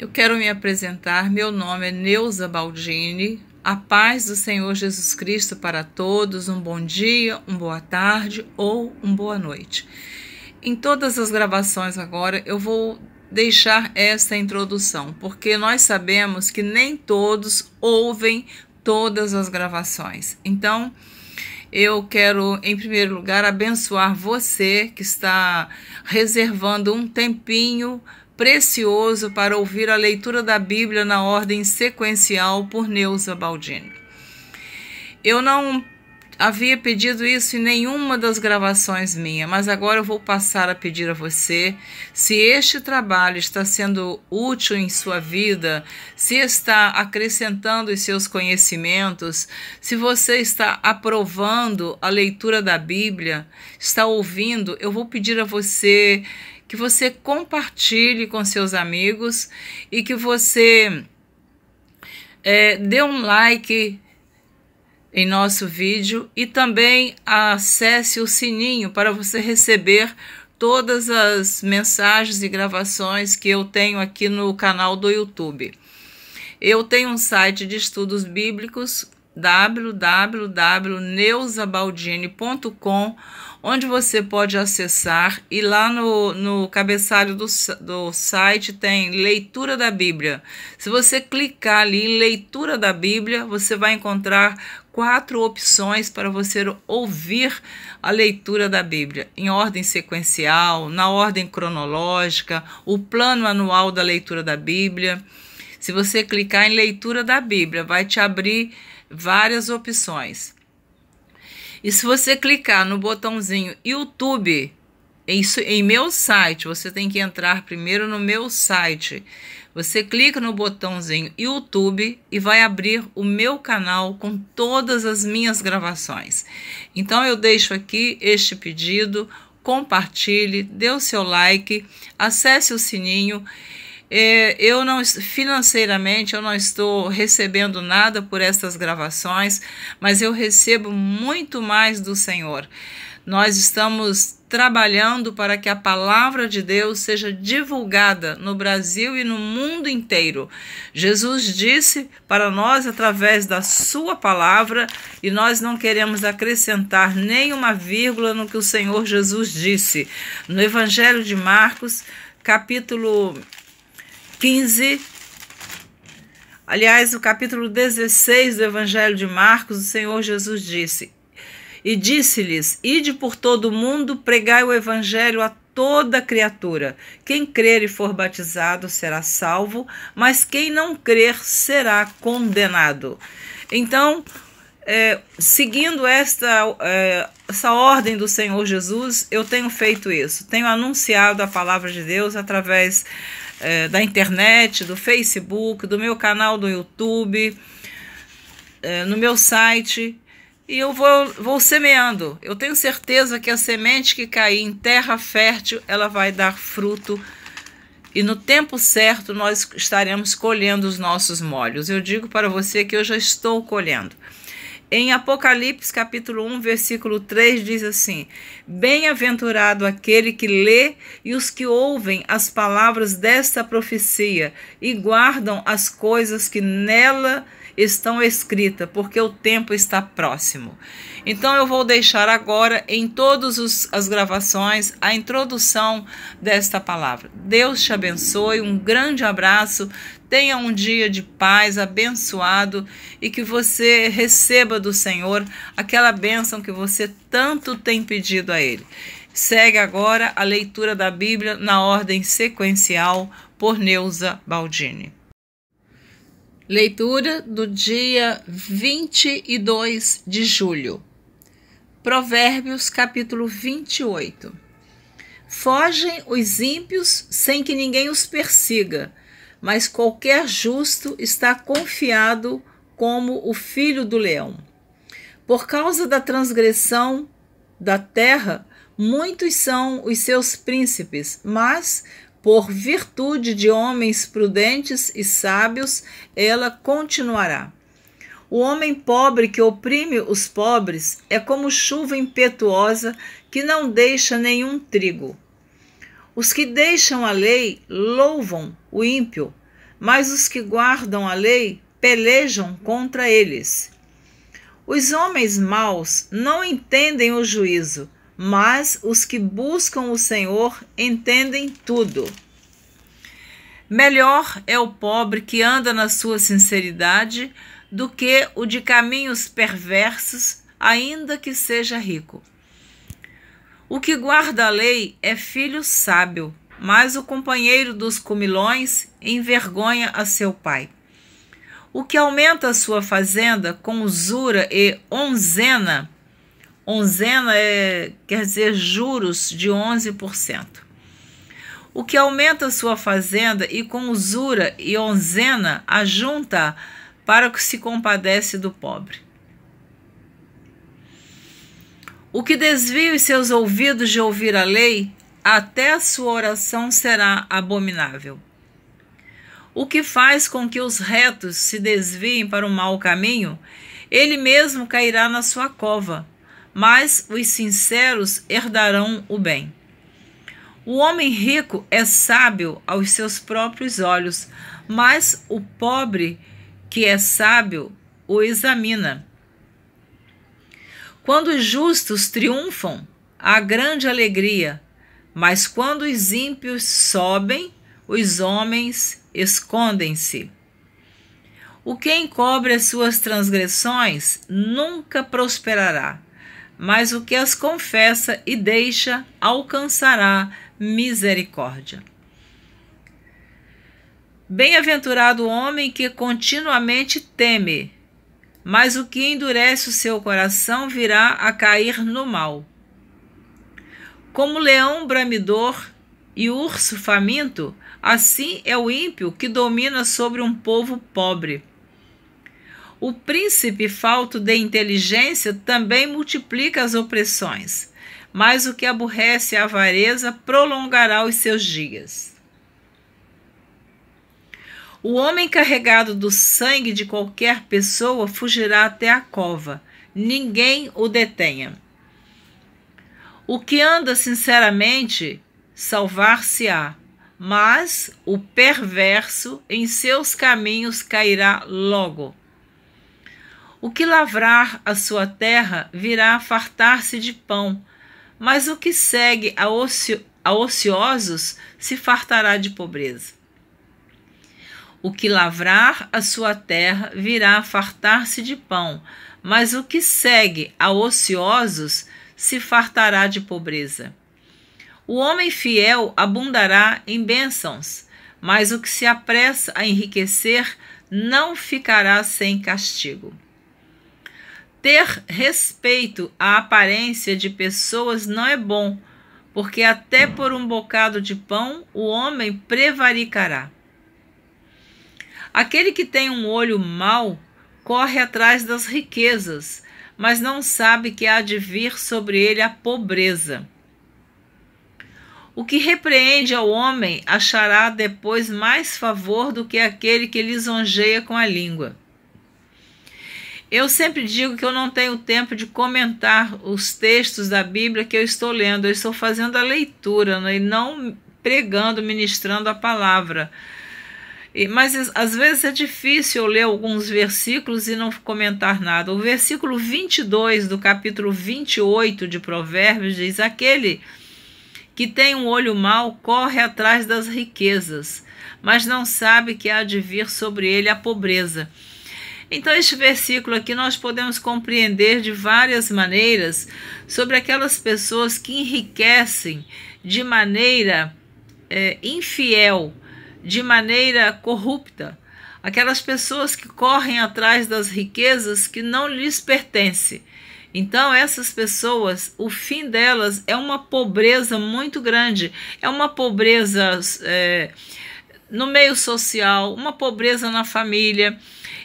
Eu quero me apresentar. Meu nome é Neuza Baldini. A paz do Senhor Jesus Cristo para todos. Um bom dia, uma boa tarde ou uma boa noite. Em todas as gravações agora, eu vou deixar esta introdução, porque nós sabemos que nem todos ouvem todas as gravações. Então, eu quero, em primeiro lugar, abençoar você que está reservando um tempinho precioso para ouvir a leitura da Bíblia na ordem sequencial por Neuza Baldini. Eu não havia pedido isso em nenhuma das gravações minha, mas agora eu vou passar a pedir a você se este trabalho está sendo útil em sua vida, se está acrescentando os seus conhecimentos, se você está aprovando a leitura da Bíblia, está ouvindo, eu vou pedir a você que você compartilhe com seus amigos e que você é, dê um like em nosso vídeo e também acesse o sininho para você receber todas as mensagens e gravações que eu tenho aqui no canal do YouTube. Eu tenho um site de estudos bíblicos www.neusabaldini.com, onde você pode acessar e lá no, no cabeçalho do, do site tem leitura da Bíblia. Se você clicar ali em leitura da Bíblia, você vai encontrar quatro opções para você ouvir a leitura da Bíblia, em ordem sequencial, na ordem cronológica, o plano anual da leitura da Bíblia. Se você clicar em leitura da Bíblia, vai te abrir várias opções. E se você clicar no botãozinho YouTube, isso, em meu site, você tem que entrar primeiro no meu site. Você clica no botãozinho YouTube e vai abrir o meu canal com todas as minhas gravações. Então eu deixo aqui este pedido, compartilhe, dê o seu like, acesse o sininho é, eu não financeiramente eu não estou recebendo nada por estas gravações, mas eu recebo muito mais do Senhor. Nós estamos trabalhando para que a palavra de Deus seja divulgada no Brasil e no mundo inteiro. Jesus disse para nós através da sua palavra e nós não queremos acrescentar nenhuma vírgula no que o Senhor Jesus disse. No Evangelho de Marcos, capítulo 15. Aliás, o capítulo 16 do Evangelho de Marcos, o Senhor Jesus disse: E disse-lhes: Ide por todo o mundo, pregai o Evangelho a toda criatura. Quem crer e for batizado será salvo, mas quem não crer será condenado. Então, é, seguindo esta, é, essa ordem do Senhor Jesus, eu tenho feito isso. Tenho anunciado a palavra de Deus através é, da internet, do Facebook, do meu canal do YouTube, é, no meu site. E eu vou, vou semeando. Eu tenho certeza que a semente que cair em terra fértil, ela vai dar fruto. E no tempo certo nós estaremos colhendo os nossos molhos. Eu digo para você que eu já estou colhendo. Em Apocalipse capítulo 1, versículo 3 diz assim: Bem-aventurado aquele que lê e os que ouvem as palavras desta profecia e guardam as coisas que nela estão escritas, porque o tempo está próximo. Então eu vou deixar agora em todas as gravações a introdução desta palavra. Deus te abençoe, um grande abraço, tenha um dia de paz abençoado e que você receba do Senhor aquela bênção que você tanto tem pedido a Ele. Segue agora a leitura da Bíblia na ordem sequencial por Neuza Baldini. Leitura do dia 22 de julho. Provérbios capítulo 28. Fogem os ímpios sem que ninguém os persiga, mas qualquer justo está confiado como o filho do leão. Por causa da transgressão da terra, muitos são os seus príncipes, mas por virtude de homens prudentes e sábios, ela continuará. O homem pobre que oprime os pobres é como chuva impetuosa que não deixa nenhum trigo. Os que deixam a lei louvam o ímpio, mas os que guardam a lei pelejam contra eles. Os homens maus não entendem o juízo, mas os que buscam o Senhor entendem tudo. Melhor é o pobre que anda na sua sinceridade do que o de caminhos perversos, ainda que seja rico. O que guarda a lei é filho sábio, mas o companheiro dos comilões envergonha a seu pai. O que aumenta a sua fazenda com usura e onzena Onzena é, quer dizer juros de 11%. O que aumenta sua fazenda e com usura e onzena ajunta para que se compadece do pobre. O que desvia os seus ouvidos de ouvir a lei, até a sua oração será abominável. O que faz com que os retos se desviem para o mau caminho, ele mesmo cairá na sua cova mas os sinceros herdarão o bem. O homem rico é sábio aos seus próprios olhos, mas o pobre que é sábio o examina. Quando os justos triunfam, há grande alegria, mas quando os ímpios sobem, os homens escondem-se. O que encobre as suas transgressões nunca prosperará mas o que as confessa e deixa alcançará misericórdia. Bem-aventurado o homem que continuamente teme, mas o que endurece o seu coração virá a cair no mal. Como leão bramidor e urso faminto, assim é o ímpio que domina sobre um povo pobre. O príncipe falto de inteligência também multiplica as opressões, mas o que aborrece a avareza prolongará os seus dias. O homem carregado do sangue de qualquer pessoa fugirá até a cova, ninguém o detenha. O que anda sinceramente, salvar-se-á, mas o perverso em seus caminhos cairá logo. O que lavrar a sua terra virá a fartar-se de pão, mas o que segue a, ocio, a ociosos se fartará de pobreza. O que lavrar a sua terra virá a fartar-se de pão, mas o que segue a ociosos se fartará de pobreza. O homem fiel abundará em bênçãos, mas o que se apressa a enriquecer não ficará sem castigo. Ter respeito à aparência de pessoas não é bom, porque até por um bocado de pão o homem prevaricará. Aquele que tem um olho mau corre atrás das riquezas, mas não sabe que há de vir sobre ele a pobreza. O que repreende ao homem achará depois mais favor do que aquele que lisonjeia com a língua. Eu sempre digo que eu não tenho tempo de comentar os textos da Bíblia que eu estou lendo, eu estou fazendo a leitura né, e não pregando, ministrando a palavra. E, mas às vezes é difícil eu ler alguns versículos e não comentar nada. O versículo 22 do capítulo 28 de Provérbios diz: Aquele que tem um olho mau corre atrás das riquezas, mas não sabe que há de vir sobre ele a pobreza. Então, este versículo aqui nós podemos compreender de várias maneiras sobre aquelas pessoas que enriquecem de maneira é, infiel, de maneira corrupta, aquelas pessoas que correm atrás das riquezas que não lhes pertencem. Então, essas pessoas, o fim delas é uma pobreza muito grande, é uma pobreza é, no meio social, uma pobreza na família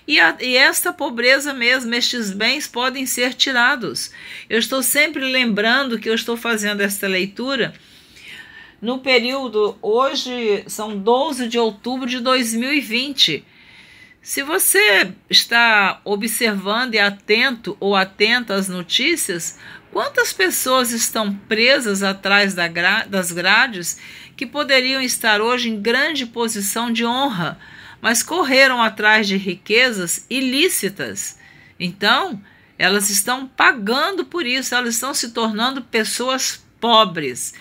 e, a, e esta pobreza mesmo, estes bens podem ser tirados. Eu estou sempre lembrando que eu estou fazendo esta leitura no período, hoje são 12 de outubro de 2020. Se você está observando e atento ou atenta às notícias, quantas pessoas estão presas atrás da gra das grades que poderiam estar hoje em grande posição de honra? mas correram atrás de riquezas ilícitas. Então, elas estão pagando por isso, elas estão se tornando pessoas pobres.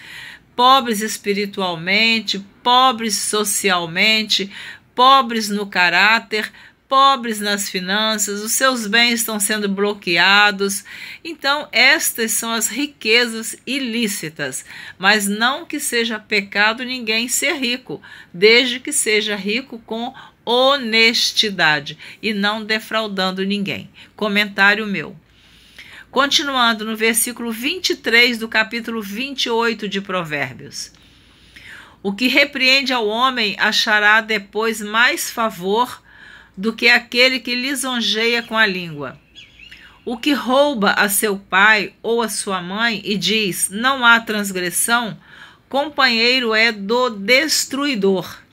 Pobres espiritualmente, pobres socialmente, pobres no caráter, pobres nas finanças, os seus bens estão sendo bloqueados. Então, estas são as riquezas ilícitas, mas não que seja pecado ninguém ser rico, desde que seja rico com honestidade e não defraudando ninguém. Comentário meu. Continuando no versículo 23 do capítulo 28 de Provérbios. O que repreende ao homem achará depois mais favor do que aquele que lisonjeia com a língua. O que rouba a seu pai ou a sua mãe e diz: Não há transgressão, companheiro é do destruidor.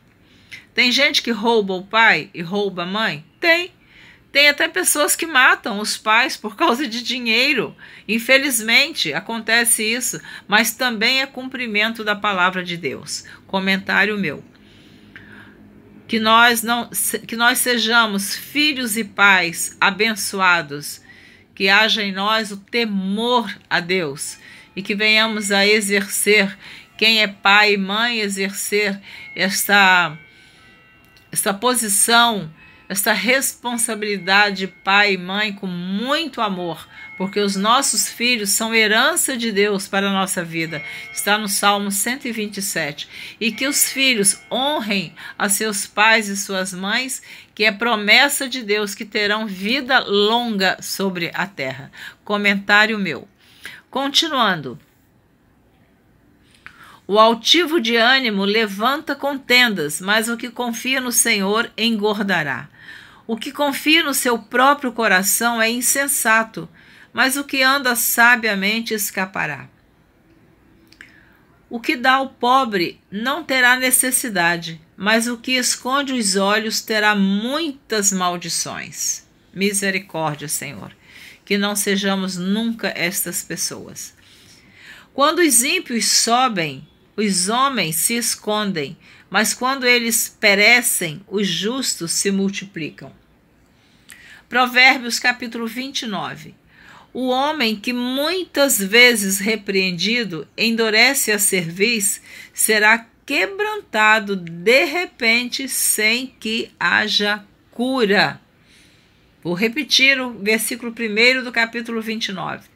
Tem gente que rouba o pai e rouba a mãe? Tem. Tem até pessoas que matam os pais por causa de dinheiro. Infelizmente, acontece isso, mas também é cumprimento da palavra de Deus. Comentário meu. Que nós não que nós sejamos filhos e pais abençoados, que haja em nós o temor a Deus e que venhamos a exercer quem é pai e mãe exercer esta essa posição, essa responsabilidade pai e mãe com muito amor, porque os nossos filhos são herança de Deus para a nossa vida. Está no Salmo 127. E que os filhos honrem a seus pais e suas mães, que é promessa de Deus que terão vida longa sobre a terra. Comentário meu. Continuando. O altivo de ânimo levanta contendas, mas o que confia no Senhor engordará. O que confia no seu próprio coração é insensato, mas o que anda sabiamente escapará. O que dá ao pobre não terá necessidade, mas o que esconde os olhos terá muitas maldições. Misericórdia, Senhor, que não sejamos nunca estas pessoas. Quando os ímpios sobem, os homens se escondem, mas quando eles perecem, os justos se multiplicam. Provérbios capítulo 29. O homem que muitas vezes repreendido endurece a cerviz será quebrantado de repente sem que haja cura. Vou repetir o versículo 1 do capítulo 29.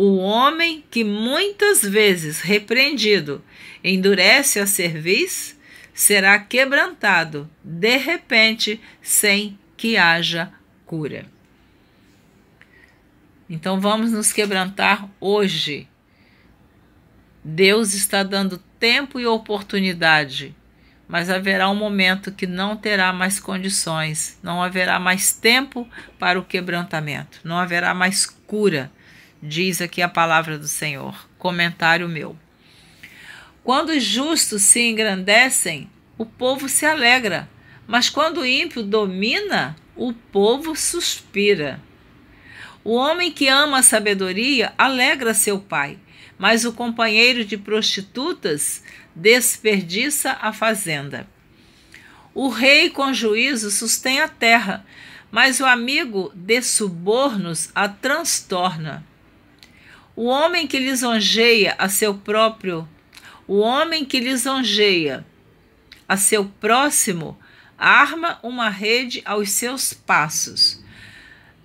O homem que muitas vezes repreendido endurece a cerviz será quebrantado de repente sem que haja cura. Então vamos nos quebrantar hoje. Deus está dando tempo e oportunidade, mas haverá um momento que não terá mais condições, não haverá mais tempo para o quebrantamento, não haverá mais cura diz aqui a palavra do Senhor. Comentário meu. Quando os justos se engrandecem, o povo se alegra, mas quando o ímpio domina, o povo suspira. O homem que ama a sabedoria alegra seu pai, mas o companheiro de prostitutas desperdiça a fazenda. O rei com juízo sustém a terra, mas o amigo de subornos a transtorna. O homem que lisonjeia a seu próprio, o homem que lisonjeia a seu próximo, arma uma rede aos seus passos.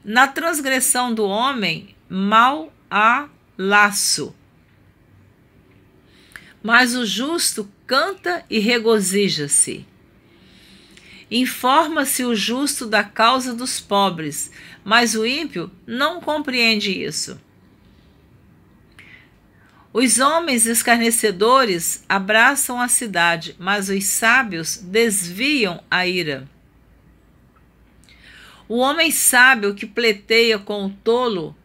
Na transgressão do homem, mal há laço. Mas o justo canta e regozija-se. Informa-se o justo da causa dos pobres, mas o ímpio não compreende isso. Os homens escarnecedores abraçam a cidade, mas os sábios desviam a ira. O homem sábio que pleiteia com o tolo,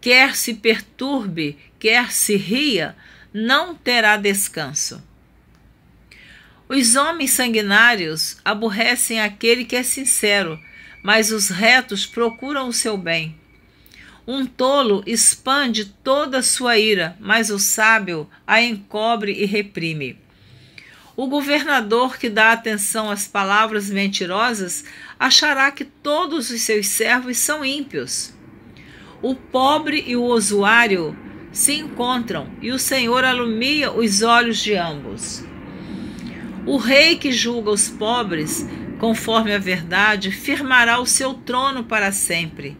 quer se perturbe, quer se ria, não terá descanso. Os homens sanguinários aborrecem aquele que é sincero, mas os retos procuram o seu bem. Um tolo expande toda a sua ira, mas o sábio a encobre e reprime. O governador que dá atenção às palavras mentirosas achará que todos os seus servos são ímpios. O pobre e o usuário se encontram e o Senhor alumia os olhos de ambos. O rei que julga os pobres, conforme a verdade, firmará o seu trono para sempre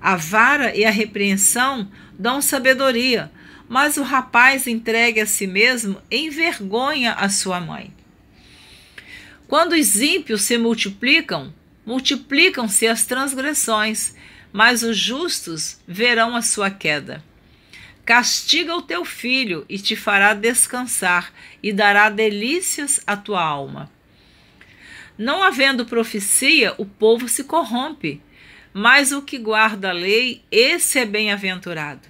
a vara e a repreensão dão sabedoria, mas o rapaz entregue a si mesmo envergonha a sua mãe. Quando os ímpios se multiplicam, multiplicam-se as transgressões, mas os justos verão a sua queda. Castiga o teu filho e te fará descansar, e dará delícias à tua alma. Não havendo profecia, o povo se corrompe, mas o que guarda a lei, esse é bem-aventurado.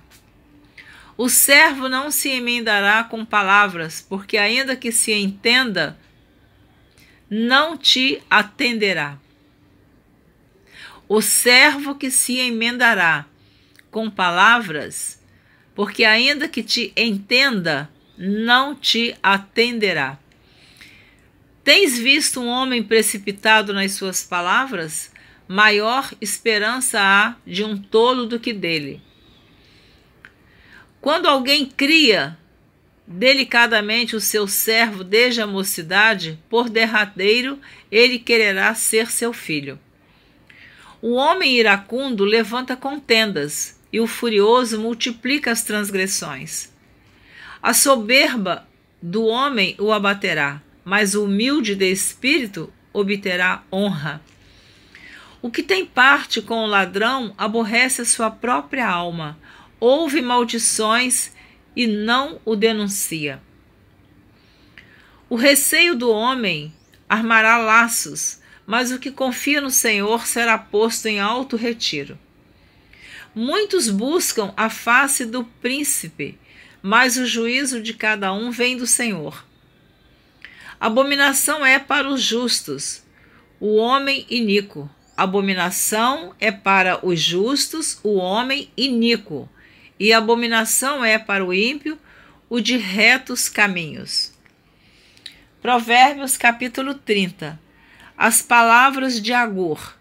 O servo não se emendará com palavras, porque ainda que se entenda, não te atenderá. O servo que se emendará com palavras, porque ainda que te entenda, não te atenderá. Tens visto um homem precipitado nas suas palavras? maior esperança há de um tolo do que dele. Quando alguém cria delicadamente o seu servo desde a mocidade, por derradeiro ele quererá ser seu filho. O homem iracundo levanta contendas e o furioso multiplica as transgressões. A soberba do homem o abaterá, mas o humilde de espírito obterá honra. O que tem parte com o ladrão aborrece a sua própria alma, ouve maldições e não o denuncia. O receio do homem armará laços, mas o que confia no Senhor será posto em alto retiro. Muitos buscam a face do príncipe, mas o juízo de cada um vem do Senhor. Abominação é para os justos, o homem iníquo Abominação é para os justos o homem iníquo, e abominação é para o ímpio o de retos caminhos. Provérbios capítulo 30. As palavras de Agur.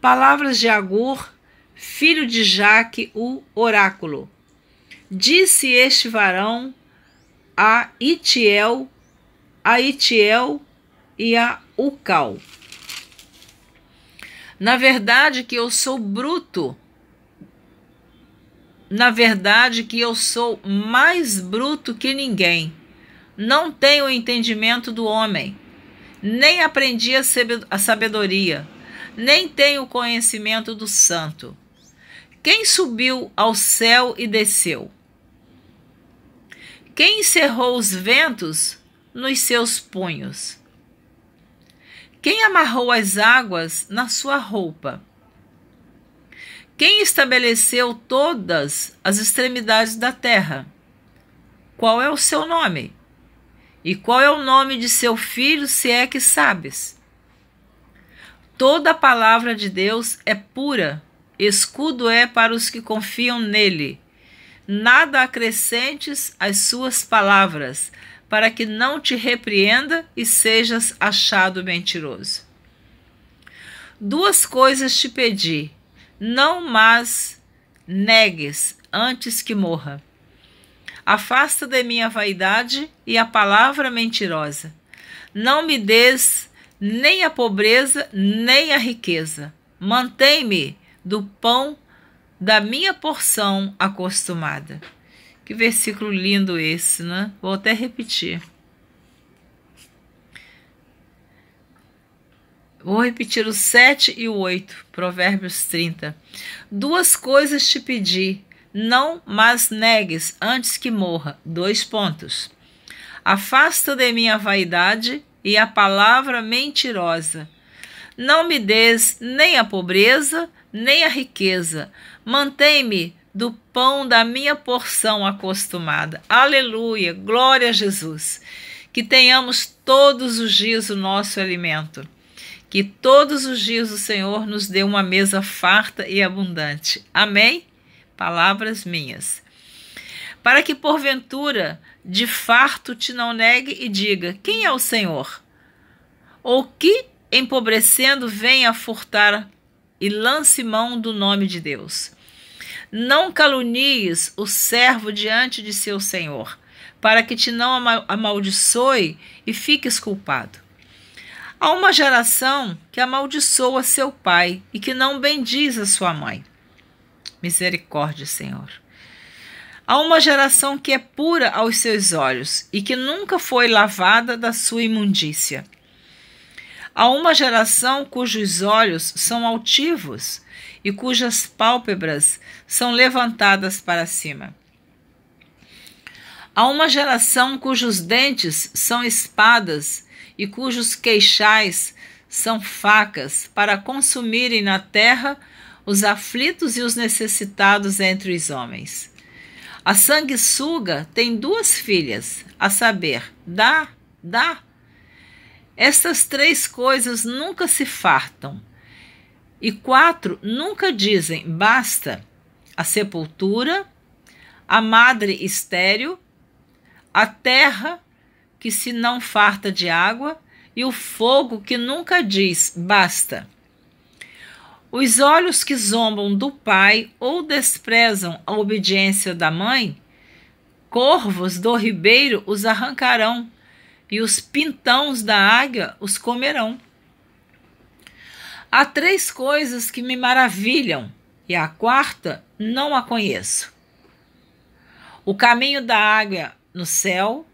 Palavras de Agur, filho de Jaque, o oráculo. Disse este varão a Itiel, a Itiel e a Ucal. Na verdade que eu sou bruto. Na verdade que eu sou mais bruto que ninguém. Não tenho o entendimento do homem. Nem aprendi a sabedoria. Nem tenho o conhecimento do santo. Quem subiu ao céu e desceu? Quem encerrou os ventos nos seus punhos? Quem amarrou as águas na sua roupa? Quem estabeleceu todas as extremidades da terra? Qual é o seu nome? E qual é o nome de seu filho, se é que sabes? Toda a palavra de Deus é pura, escudo é para os que confiam nele. Nada acrescentes às suas palavras para que não te repreenda e sejas achado mentiroso. Duas coisas te pedi, não mas negues antes que morra. Afasta de mim a vaidade e a palavra mentirosa. Não me des nem a pobreza, nem a riqueza. Mantém-me do pão da minha porção acostumada. Que versículo lindo esse, né? Vou até repetir. Vou repetir os 7 e o 8, Provérbios 30. Duas coisas te pedi, não mas negues antes que morra. Dois pontos. Afasta de minha a vaidade e a palavra mentirosa. Não me des nem a pobreza, nem a riqueza. Mantém-me do pão da minha porção acostumada. Aleluia, glória a Jesus. Que tenhamos todos os dias o nosso alimento. Que todos os dias o Senhor nos dê uma mesa farta e abundante. Amém? Palavras minhas. Para que porventura de farto te não negue e diga: Quem é o Senhor? Ou que, empobrecendo, venha furtar e lance mão do nome de Deus. Não calunies o servo diante de seu senhor, para que te não amaldiçoe e fiques culpado. Há uma geração que amaldiçoa seu pai e que não bendiz a sua mãe. Misericórdia, Senhor. Há uma geração que é pura aos seus olhos e que nunca foi lavada da sua imundícia. Há uma geração cujos olhos são altivos e cujas pálpebras são levantadas para cima. Há uma geração cujos dentes são espadas e cujos queixais são facas para consumirem na terra os aflitos e os necessitados entre os homens. A sanguessuga tem duas filhas, a saber, dá, dá. Estas três coisas nunca se fartam e quatro nunca dizem basta a sepultura, a madre estéril, a terra que se não farta de água e o fogo que nunca diz basta. Os olhos que zombam do pai ou desprezam a obediência da mãe, corvos do ribeiro os arrancarão e os pintãos da águia os comerão. Há três coisas que me maravilham e a quarta não a conheço: o caminho da águia no céu,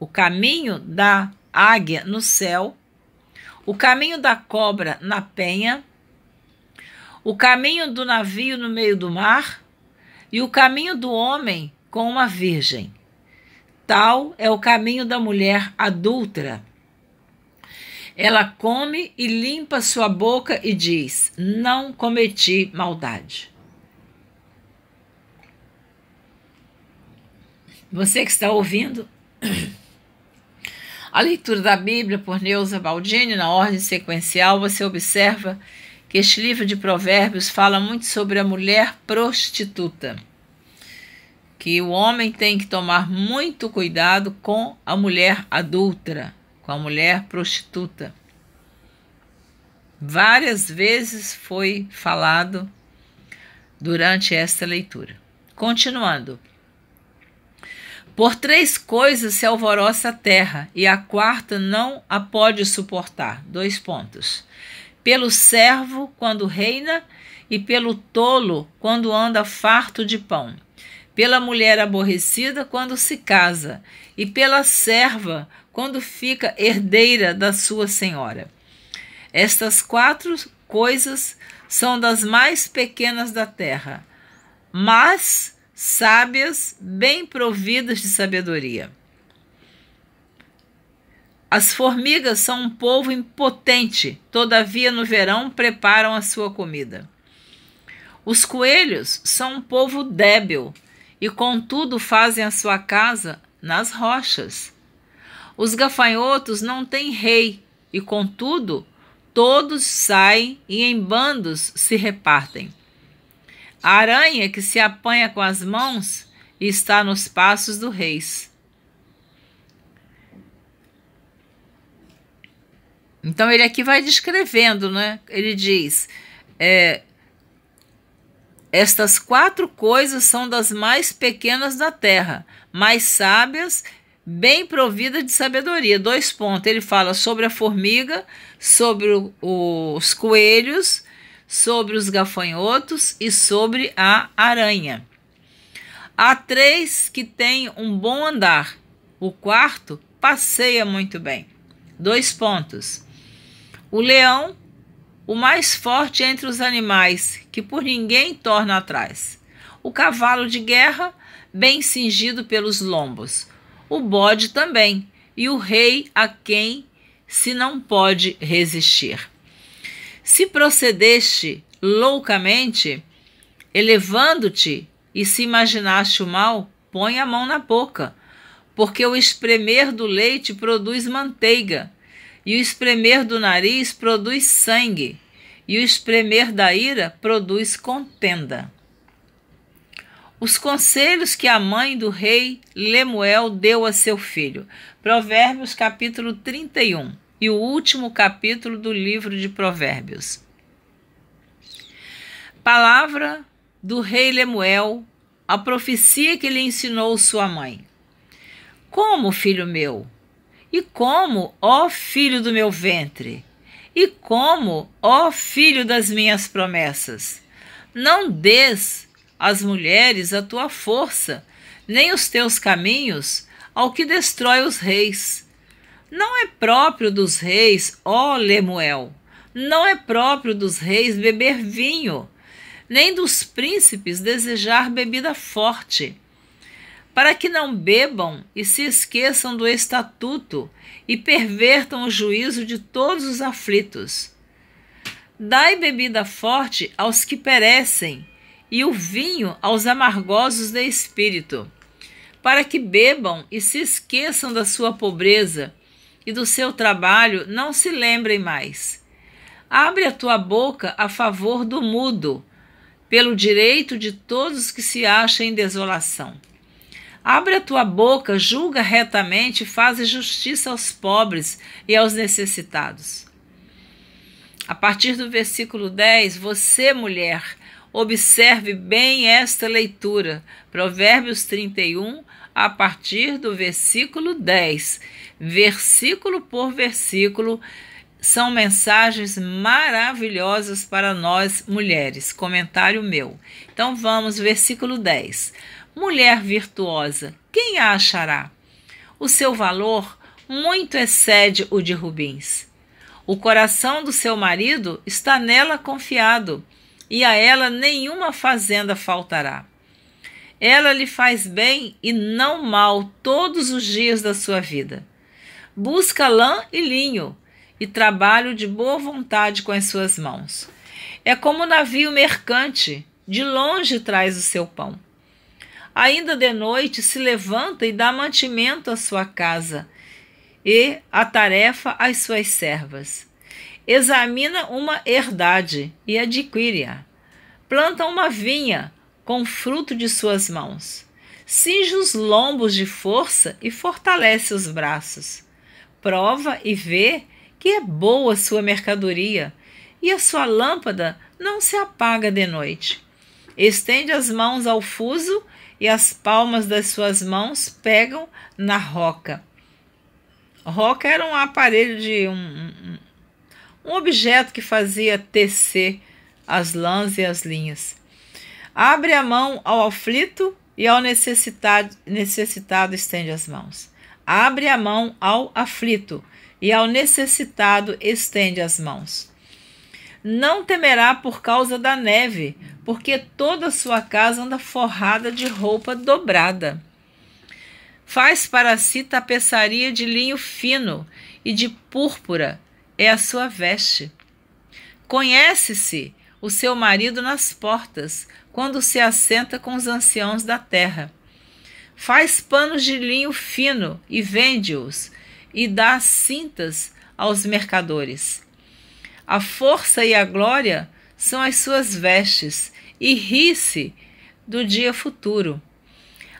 o caminho da águia no céu, o caminho da cobra na penha, o caminho do navio no meio do mar e o caminho do homem com uma virgem. Tal é o caminho da mulher adulta. Ela come e limpa sua boca e diz: Não cometi maldade. Você que está ouvindo a leitura da Bíblia por Neuza Baldini, na ordem sequencial, você observa que este livro de Provérbios fala muito sobre a mulher prostituta que o homem tem que tomar muito cuidado com a mulher adulta, com a mulher prostituta. Várias vezes foi falado durante esta leitura. Continuando. Por três coisas se alvoroça a terra, e a quarta não a pode suportar. Dois pontos. Pelo servo, quando reina, e pelo tolo, quando anda farto de pão. Pela mulher aborrecida, quando se casa, e pela serva, quando fica herdeira da sua senhora. Estas quatro coisas são das mais pequenas da terra, mas sábias, bem providas de sabedoria. As formigas são um povo impotente, todavia no verão preparam a sua comida. Os coelhos são um povo débil e, contudo, fazem a sua casa nas rochas. Os gafanhotos não têm rei, e contudo, todos saem e em bandos se repartem. A aranha que se apanha com as mãos está nos passos do rei. Então ele aqui vai descrevendo, né? Ele diz: é, estas quatro coisas são das mais pequenas da terra, mais sábias bem provida de sabedoria. Dois pontos. Ele fala sobre a formiga, sobre o, os coelhos, sobre os gafanhotos e sobre a aranha. Há três que têm um bom andar. O quarto passeia muito bem. Dois pontos. O leão, o mais forte entre os animais, que por ninguém torna atrás. O cavalo de guerra, bem cingido pelos lombos o bode também, e o rei a quem se não pode resistir. Se procedeste loucamente, elevando-te e se imaginaste o mal, põe a mão na boca, porque o espremer do leite produz manteiga, e o espremer do nariz produz sangue, e o espremer da ira produz contenda os conselhos que a mãe do rei Lemuel deu a seu filho. Provérbios capítulo 31 e o último capítulo do livro de Provérbios. Palavra do rei Lemuel, a profecia que lhe ensinou sua mãe. Como, filho meu? E como, ó filho do meu ventre? E como, ó filho das minhas promessas? Não des as mulheres a tua força, nem os teus caminhos ao que destrói os reis. Não é próprio dos reis, ó Lemuel, não é próprio dos reis beber vinho, nem dos príncipes desejar bebida forte, para que não bebam e se esqueçam do estatuto e pervertam o juízo de todos os aflitos. Dai bebida forte aos que perecem, e o vinho aos amargosos de espírito, para que bebam e se esqueçam da sua pobreza e do seu trabalho não se lembrem mais. Abre a tua boca a favor do mudo, pelo direito de todos que se acham em desolação. Abre a tua boca, julga retamente, faz justiça aos pobres e aos necessitados. A partir do versículo 10, você, mulher, Observe bem esta leitura, Provérbios 31, a partir do versículo 10. Versículo por versículo, são mensagens maravilhosas para nós mulheres. Comentário meu. Então vamos, versículo 10. Mulher virtuosa, quem a achará? O seu valor muito excede o de Rubins. O coração do seu marido está nela confiado e a ela nenhuma fazenda faltará. Ela lhe faz bem e não mal todos os dias da sua vida. Busca lã e linho e trabalho de boa vontade com as suas mãos. É como um navio mercante, de longe traz o seu pão. Ainda de noite se levanta e dá mantimento à sua casa e a tarefa às suas servas examina uma herdade e adquire-a. Planta uma vinha com fruto de suas mãos. Cinge os lombos de força e fortalece os braços. Prova e vê que é boa sua mercadoria e a sua lâmpada não se apaga de noite. Estende as mãos ao fuso e as palmas das suas mãos pegam na roca. Roca era um aparelho de um, um objeto que fazia tecer as lãs e as linhas. Abre a mão ao aflito e ao necessitado, necessitado estende as mãos. Abre a mão ao aflito e ao necessitado estende as mãos. Não temerá por causa da neve, porque toda a sua casa anda forrada de roupa dobrada. Faz para si tapeçaria de linho fino e de púrpura é a sua veste. Conhece-se o seu marido nas portas, quando se assenta com os anciãos da terra. Faz panos de linho fino e vende-os, e dá cintas aos mercadores. A força e a glória são as suas vestes, e ri-se do dia futuro.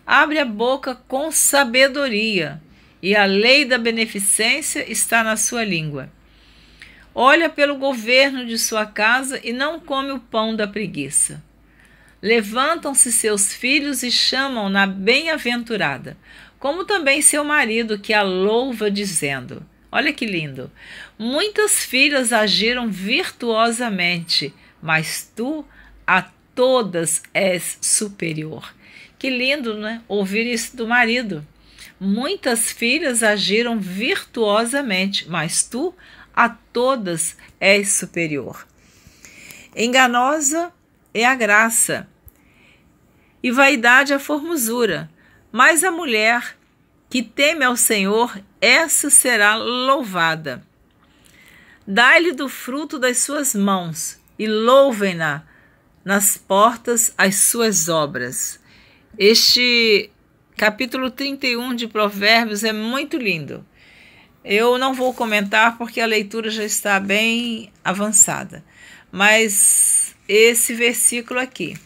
Abre a boca com sabedoria, e a lei da beneficência está na sua língua olha pelo governo de sua casa e não come o pão da preguiça. Levantam-se seus filhos e chamam-na bem-aventurada, como também seu marido, que a louva, dizendo: Olha que lindo! Muitas filhas agiram virtuosamente, mas tu a todas és superior. Que lindo, né? Ouvir isso do marido. Muitas filhas agiram virtuosamente, mas tu a todas és superior. Enganosa é a graça e vaidade a formosura, mas a mulher que teme ao Senhor, essa será louvada. Dá-lhe do fruto das suas mãos e louvem-na nas portas as suas obras. Este capítulo 31 de Provérbios é muito lindo. Eu não vou comentar porque a leitura já está bem avançada, mas esse versículo aqui.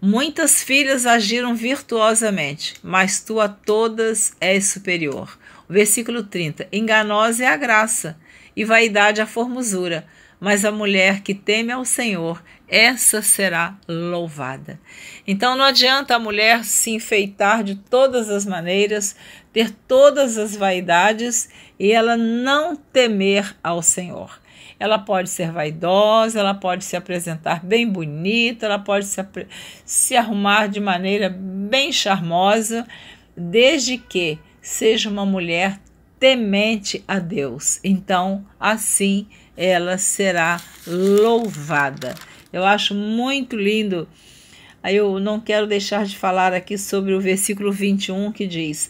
Muitas filhas agiram virtuosamente, mas tu a todas és superior. versículo 30. Enganosa é a graça, e vaidade a formosura, mas a mulher que teme ao Senhor, essa será louvada. Então não adianta a mulher se enfeitar de todas as maneiras, ter todas as vaidades e ela não temer ao Senhor. Ela pode ser vaidosa, ela pode se apresentar bem bonita, ela pode se, se arrumar de maneira bem charmosa, desde que seja uma mulher temente a Deus. Então, assim ela será louvada. Eu acho muito lindo. Eu não quero deixar de falar aqui sobre o versículo 21 que diz: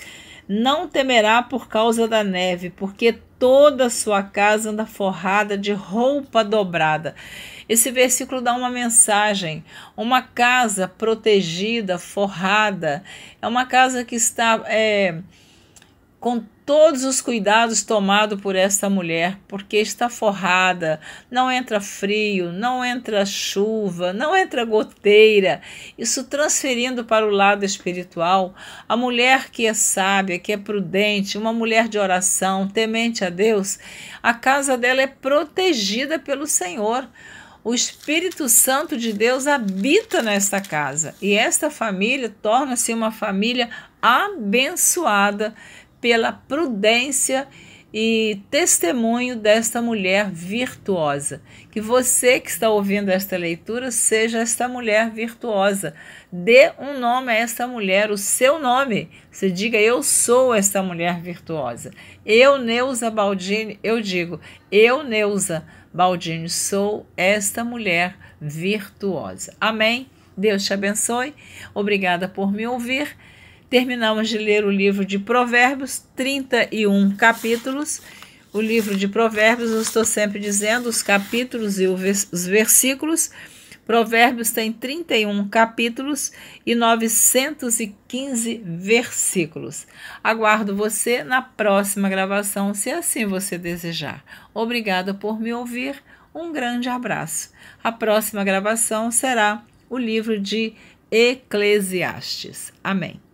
não temerá por causa da neve, porque toda sua casa anda forrada de roupa dobrada. Esse versículo dá uma mensagem. Uma casa protegida, forrada, é uma casa que está. É, com todos os cuidados tomados por esta mulher, porque está forrada, não entra frio, não entra chuva, não entra goteira. Isso transferindo para o lado espiritual, a mulher que é sábia, que é prudente, uma mulher de oração, temente a Deus, a casa dela é protegida pelo Senhor. O Espírito Santo de Deus habita nesta casa e esta família torna-se uma família abençoada pela prudência e testemunho desta mulher virtuosa. Que você que está ouvindo esta leitura seja esta mulher virtuosa. Dê um nome a esta mulher, o seu nome. Você diga: Eu sou esta mulher virtuosa. Eu, Neuza Baldini, eu digo: Eu, Neuza Baldini, sou esta mulher virtuosa. Amém? Deus te abençoe. Obrigada por me ouvir terminamos de ler o livro de Provérbios, 31 capítulos. O livro de Provérbios, eu estou sempre dizendo os capítulos e os versículos. Provérbios tem 31 capítulos e 915 versículos. Aguardo você na próxima gravação, se assim você desejar. Obrigada por me ouvir. Um grande abraço. A próxima gravação será o livro de Eclesiastes. Amém.